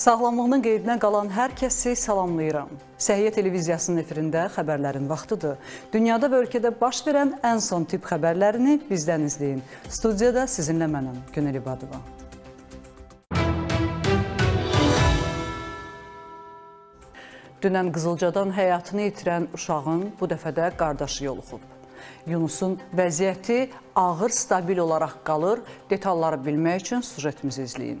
Sağlamlığının qeydinə qalan hər kəsi salamlayıram. Səhiyyə televiziyasının efirində xəbərlərin vaxtıdır. Dünyada və ölkədə baş verən ən son tibb xəbərlərini bizdən izləyin. Studiyada sizinlə mənəm, Günel İbadova. Dünən Qızılcadan həyatını itirən uşağın bu dəfə də qardaşı yoluxub. Yunusun vəziyyəti ağır stabil olaraq qalır. Detalları bilmək üçün sujetimizi izləyin.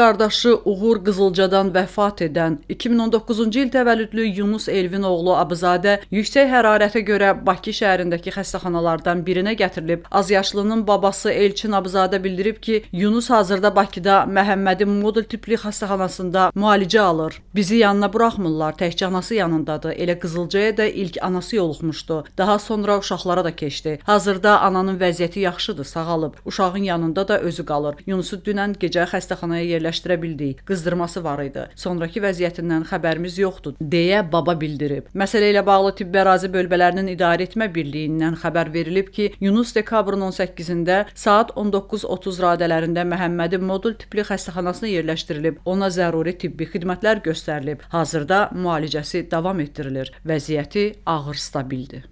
Qardaşı Uğur Qızılcadan vəfat edən 2019-cu il təvəllüdlü Yunus Elvin oğlu Abızadə yüksək hərarətə görə Bakı şəhərindəki xəstəxanalardan birinə gətirilib. Azyaşlının babası Elçin Abızadə bildirib ki, Yunus hazırda Bakıda Məhəmmədi Modul tipli xəstəxanasında müalicə alır. Bizi yanına buraxmırlar, təkcə anası yanındadır. Elə Qızılcaya da ilk anası yoluxmuşdu. Daha sonra uşaqlara da keçdi. Hazırda ananın vəziyyəti yaxşıdır, sağalıb. Uşağın yanında da özü qalır. Yunusu dünən gecə xəstəxanaya yerləşdirildi yerləşdirə bildik. Qızdırması var idi. Sonrakı vəziyyətindən xəbərimiz yoxdur deyə baba bildirib. Məsələ ilə bağlı tibb ərazi bölgələrinin idarəetmə birliyindən xəbər verilib ki, Yunus dekabrın 18-də saat 19:30 radələrində Məhəmmədi modul tipli xəstəxanasına yerləşdirilib. Ona zəruri tibbi xidmətlər göstərilib. Hazırda müalicəsi davam etdirilir. Vəziyyəti ağır stabildir.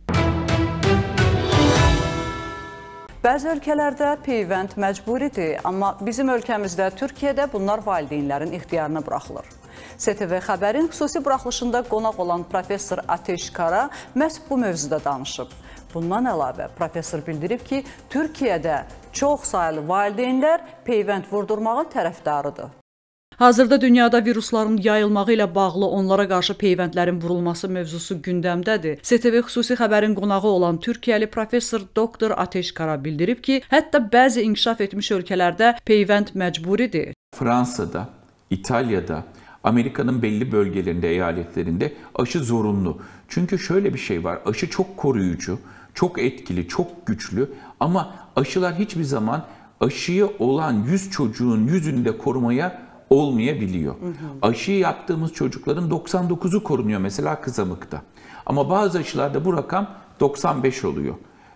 Bəzi ölkələrdə peyvənd məcburidir, amma bizim ölkəmizdə, Türkiyədə bunlar valideynlərin ixtiyarına buraxılır. STV Xəbərin xüsusi buraxılışında qonaq olan Professor Ateş Kara məhz bu mövzuda danışıb. Bundan əlavə, professor bildirib ki, Türkiyədə çox sayılı valideynlər peyvənd vurdurmağın tərəfdarıdır. Hazırda dünyada virusların yayılmağı ilə bağlı onlara karşı peyvəndlərin vurulması mövzusu gündəmdədir. STV xüsusi haberin qonağı olan Türkiyəli profesör doktor Ateş Kara bildirib ki, hətta bəzi inkişaf etmiş ölkələrdə peyvənd məcburidir. Fransada, İtalyada, Amerika'nın belli bölgelerinde, eyaletlerinde aşı zorunlu. Çünkü şöyle bir şey var. Aşı çok koruyucu, çok etkili, çok güçlü ama aşılar hiçbir zaman aşıyı olan 100 çocuğun yüzünde korumaya olmayabiliyor. Hı hı. Aşı yaptığımız çocukların 99'u korunuyor mesela kızamıkta. Ama bazı aşılarda bu rakam 95 oluyor.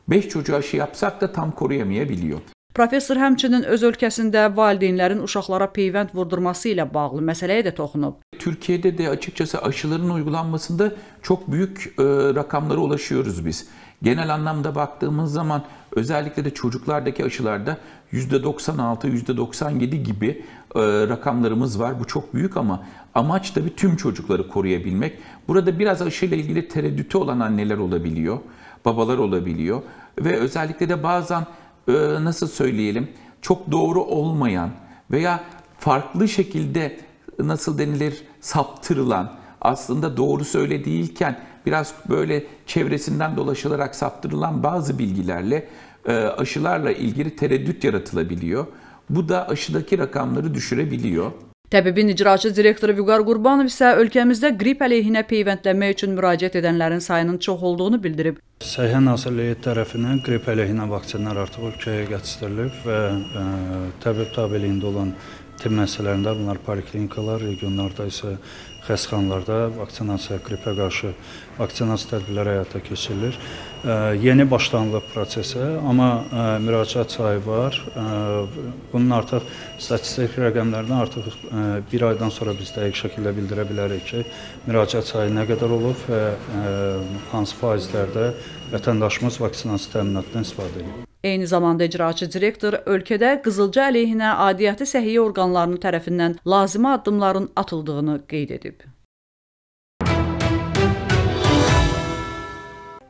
5 çocuğa aşı yapsak da tam koruyamayabiliyor. Profesör həmçinin öz ölkəsində valideynlərin uşaqlara peyvənd vurdurması ilə bağlı məsələyə də toxunub. Türkiye'de de açıkçası aşıların uygulanmasında çok büyük e, rakamlara ulaşıyoruz biz. Genel anlamda baktığımız zaman özellikle de çocuklardaki aşılarda %96, %97 gibi e, rakamlarımız var. Bu çok büyük ama amaç tabii tüm çocukları koruyabilmek. Burada biraz aşıyla ilgili tereddütü olan anneler olabiliyor, babalar olabiliyor ve özellikle de bazen e, nasıl söyleyelim çok doğru olmayan veya farklı şekilde nasıl denilir saptırılan aslında doğru söyle değilken biraz böyle çevresinden dolaşılarak saptırılan bazı bilgilerle e, aşılarla ilgili tereddüt yaratılabiliyor. Bu da aşıdaki rakamları düşürebiliyor. Təbibin icraçı direktoru Vüqar Qurbanov isə ölkəmizdə qrip əleyhinə peyvəndlənmək üçün müraciət edənlərin sayının çox olduğunu bildirib. Səhiyyə Nazirliyi tərəfindən qrip əleyhinə vaksinalar artıq ölkəyə gətirilib və ə, e, təbib tabeliyində olan tibb müəssisələrində bunlar poliklinikalar, regionlarda isə xəstəxanalarda vaksinasiya qripə qarşı vaksinasiya tədbirləri həyata keçirilir. Yeni başlanılıb prosesə, amma müraciət sayı var. Bunun artıq statistik rəqəmlərini artıq bir aydan sonra biz dəqiq şəkildə bildirə bilərik ki, müraciət sayı nə qədər olub və hansı faizlərdə vətəndaşımız vaksinasiya təminatından istifadə edir. Eyni zamanda icraçı direktor ölkədə qızılca əleyhinə adiyyəti səhiyyə orqanlarının tərəfindən lazımi addımların atıldığını qeyd edib.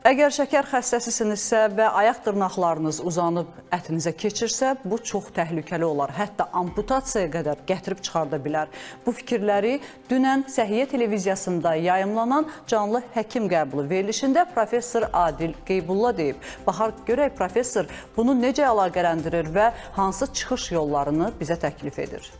Əgər şəkər xəstəsisinizsə və ayaq dırnaqlarınız uzanıb ətinizə keçirsə, bu çox təhlükəli olar. Hətta amputasiyaya qədər gətirib çıxarda bilər. Bu fikirləri dünən Səhiyyə televiziyasında yayımlanan canlı həkim qəbulu verilişində professor Adil Qeybulla deyib. Baxar görək professor bunu necə əlaqələndirir və hansı çıxış yollarını bizə təklif edir?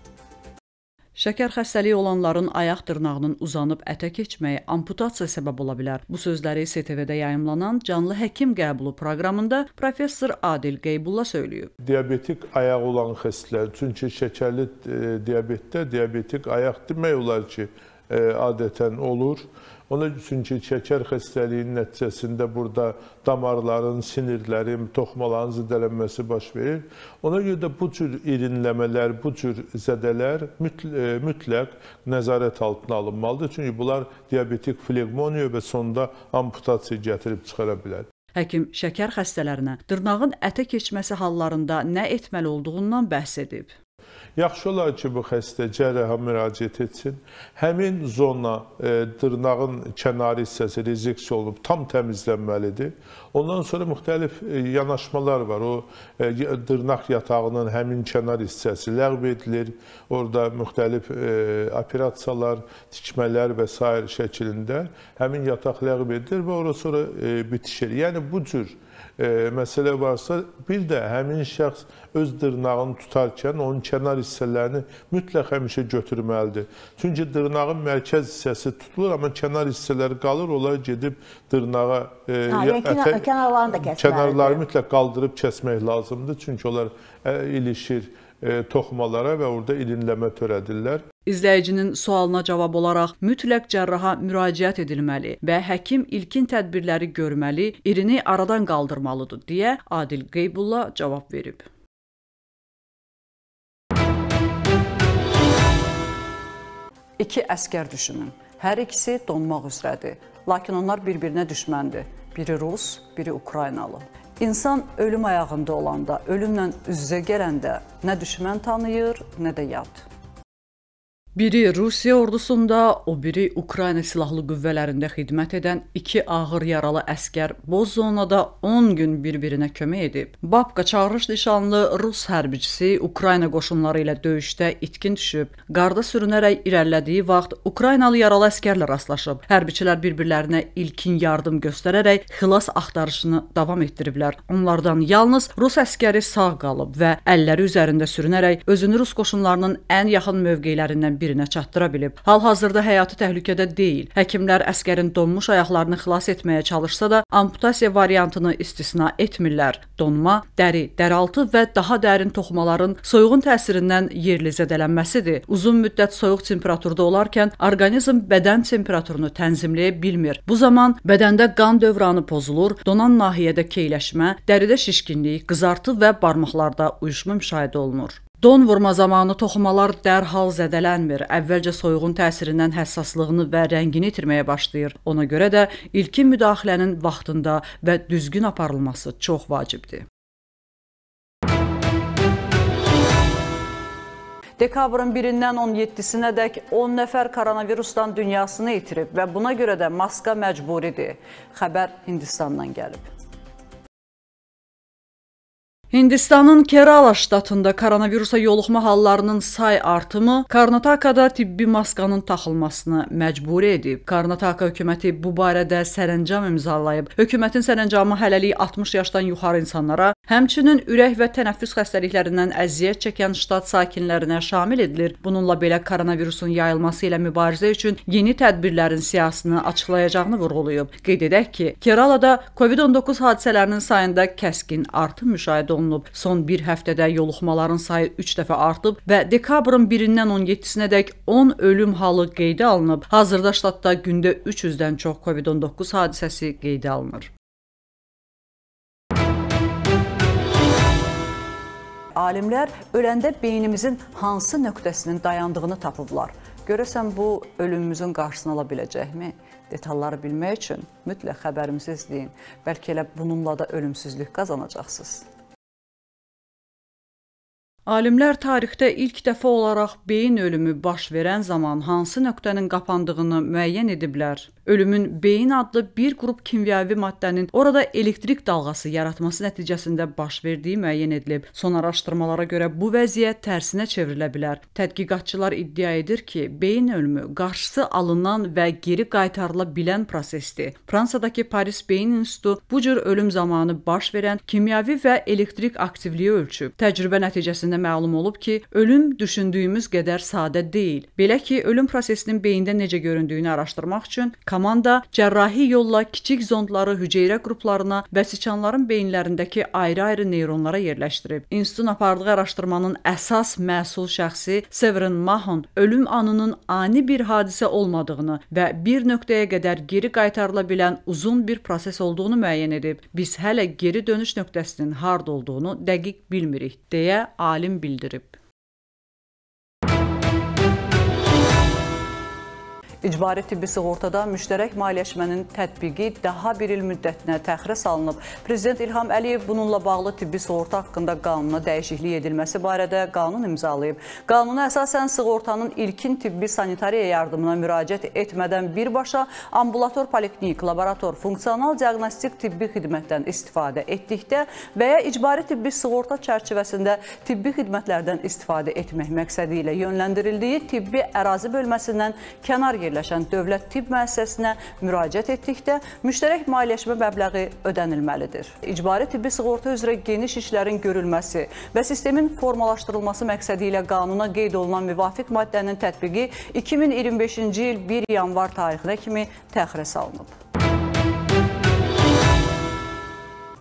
Şəkər xəstəliyi olanların ayaq dırnağının uzanıb ətə keçməyi amputasiya səbəb ola bilər. Bu sözləri STV-də yayımlanan canlı həkim qəbulu proqramında professor Adil Qeybulla söyləyib. Diabetik ayaq olan xəstələr, çünki şəkərli e, diabetdə diabetik ayaq demək olar ki, e, adətən olur. Ona üçün ki, şəkər xəstəliyinin nəticəsində burada damarların, sinirlərin, toxmaların zədələnməsi baş verir. Ona görə də bu cür irinləmələr, bu cür zədələr e, mütləq nəzarət altına alınmalıdır. Çünki bunlar diabetik flegmoniya və sonda amputasiya gətirib çıxara bilər. Həkim şəkər xəstələrinə dırnağın ətə keçməsi hallarında nə etməli olduğundan bəhs edib. Yaxşı olar ki, bu xəstə cərraha müraciət etsin. Həmin zona e, dırnağın kənar hissəsi rezeks olunub tam təmizlənməlidir. Ondan sonra müxtəlif e, yanaşmalar var. O e, dırnaq yatağının həmin kənar hissəsi ləğv edilir. Orada müxtəlif e, operasiyalar, tikmələr və s. şəklində həmin yataq ləğv edilir və ora sonra bitişir. Yəni bu cür e, məsələ varsa, bir də həmin şəxs öz dırnağını tutarkən onun kənar hissələrini mütləq həmişə götürməlidir. Çünki dırnağın mərkəz hissəsi tutulur, amma kənar hissələri qalır, onlar gedib dırnağa e, ha, ətə, Kən, kənarlarını da kəsməlidir. Kənarları mütləq qaldırıb kəsmək lazımdır, çünki onlar e, ilişir e, toxumalara və orada ilinləmə törədirlər. İzləyicinin sualına cavab olaraq mütləq cərraha müraciət edilməli və həkim ilkin tədbirləri görməli, irini aradan qaldırmalıdır deyə Adil Qeybulla cavab verib. İki əskər düşünün. Hər ikisi donmaq üzrədir, lakin onlar bir-birinə düşməndir biri rus, biri Ukraynalı. İnsan ölüm ayağında olanda, ölümlə üz-üzə gələndə nə düşmən tanıyır, nə də yad. Biri Rusiya ordusunda, o biri Ukrayna silahlı qüvvələrində xidmət edən iki ağır yaralı əskər boz zonada 10 gün bir-birinə kömək edib. Babka çağırış nişanlı Rus hərbçisi Ukrayna qoşunları ilə döyüşdə itkin düşüb. Qarda sürünərək irəlilədiyi vaxt Ukraynalı yaralı əskərlə rastlaşıb. Hərbçilər bir-birlərinə ilkin yardım göstərərək xilas axtarışını davam etdiriblər. Onlardan yalnız Rus əskəri sağ qalıb və əlləri üzərində sürünərək özünü Rus qoşunlarının ən yaxın mövqelərindən birinə çatdıra bilib. Hal-hazırda həyatı təhlükədə deyil. Həkimlər əsgərin donmuş ayaqlarını xilas etməyə çalışsa da, amputasiya variantını istisna etmirlər. Donma, dəri, dəraltı və daha dərin toxumaların soyuğun təsirindən yerli zədələnməsidir. Uzun müddət soyuq temperaturda olarkən orqanizm bədən temperaturunu tənzimləyə bilmir. Bu zaman bədəndə qan dövranı pozulur, donan nahiyədə keyləşmə, dəridə şişkinlik, qızartı və barmaqlarda uyuşma müşahidə olunur. Don vurma zamanı toxumalar dərhal zədələnmir. Əvvəlcə soyuğun təsirindən həssaslığını və rəngini itirməyə başlayır. Ona görə də ilkin müdaxilənin vaxtında və düzgün aparılması çox vacibdir. Dekabrın 1-dən 17-sinə dək 10 nəfər koronavirusdan dünyasını itirib və buna görə də maska məcburidir. Xəbər Hindistandan gəlib. Hindistanın Kerala ştatında koronavirusa yoluxma hallarının say artımı Karnatakada tibbi maskanın taxılmasını məcbur edib. Karnataka hökuməti bu barədə sərəncam imzalayıb. Hökumətin sərəncamı hələlik 60 yaşdan yuxarı insanlara Həmçinin ürək və tənəffüs xəstəliklərindən əziyyət çəkən ştat sakinlərinə şamil edilir. Bununla belə koronavirusun yayılması ilə mübarizə üçün yeni tədbirlərin siyasətini açıqlayacağını vurğulayıb. Qeyd edək ki, Keralada COVID-19 hadisələrinin sayında kəskin artım müşahidə olunub. Son 1 həftədə yoluxmaların sayı 3 dəfə artıb və dekabrın 1-dən 17-sinədək 10 ölüm halı qeydə alınıb. Hazırda ştatda gündə 300-dən çox COVID-19 hadisəsi qeydə alınır. alimlər öləndə beynimizin hansı nöqtəsinin dayandığını tapıblar. Görəsən bu ölümümüzün qarşısını ala biləcəkmi? Detalları bilmək üçün mütləq xəbərimizi izləyin. Bəlkə elə bununla da ölümsüzlük qazanacaqsınız. Alimlər tarixdə ilk dəfə olaraq beyin ölümü baş verən zaman hansı nöqtənin qapandığını müəyyən ediblər. Ölümün beyin adlı bir qrup kimyəvi maddənin orada elektrik dalğası yaratması nəticəsində baş verdiyi müəyyən edilib. Son araşdırmalara görə bu vəziyyət tərsinə çevrilə bilər. Tədqiqatçılar iddia edir ki, beyin ölümü qarşısı alınan və geri qaytarıla bilən prosesdir. Fransadakı Paris Beyin İnstitutu bu cür ölüm zamanı baş verən kimyəvi və elektrik aktivliyi ölçüb. Təcrübə nəticəsində tədqiqatlarında məlum olub ki, ölüm düşündüyümüz qədər sadə deyil. Belə ki, ölüm prosesinin beyində necə göründüyünü araşdırmaq üçün komanda cərrahi yolla kiçik zondları hüceyrə qruplarına və siçanların beyinlərindəki ayrı-ayrı neyronlara yerləşdirib. İnstitutun apardığı araşdırmanın əsas məsul şəxsi Severin Mahon ölüm anının ani bir hadisə olmadığını və bir nöqtəyə qədər geri qaytarıla bilən uzun bir proses olduğunu müəyyən edib. Biz hələ geri dönüş nöqtəsinin harda olduğunu dəqiq bilmirik, deyə alim talim bildirip İcbari tibbi sığortada müştərək maliyyəşmənin tətbiqi daha bir il müddətinə təxirə salınıb. Prezident İlham Əliyev bununla bağlı tibbi sığorta haqqında qanuna dəyişiklik edilməsi barədə qanun imzalayıb. Qanuna əsasən sığortanın ilkin tibbi sanitariya yardımına müraciət etmədən birbaşa ambulator poliklinik, laborator, funksional diaqnostik tibbi xidmətdən istifadə etdikdə və ya icbari tibbi sığorta çərçivəsində tibbi xidmətlərdən istifadə etmək məqsədi ilə yönləndirildiyi tibbi ərazi bölməsindən kənar yerləşdirilmişdir yerləşən dövlət tibb müəssisəsinə müraciət etdikdə müştərək maliyyələşmə məbləği ödənilməlidir. İcbari tibbi sığorta üzrə geniş işlərin görülməsi və sistemin formalaşdırılması məqsədi ilə qanuna qeyd olunan müvafiq maddənin tətbiqi 2025-ci il 1 yanvar tarixinə kimi təxirə salınıb.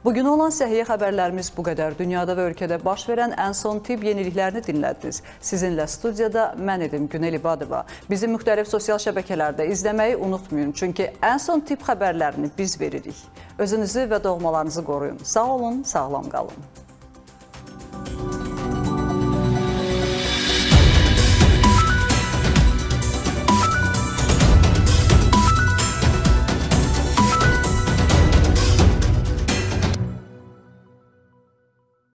Bugün olan səhiyyə xəbərlərimiz bu qədər. Dünyada və ölkədə baş verən ən son tibb yeniliklərini dinlədiniz. Sizinlə studiyada mən edim Günel İbadova. Bizi müxtəlif sosial şəbəkələrdə izləməyi unutmayın, çünki ən son tibb xəbərlərini biz veririk. Özünüzü və doğmalarınızı qoruyun. Sağ olun, sağlam qalın.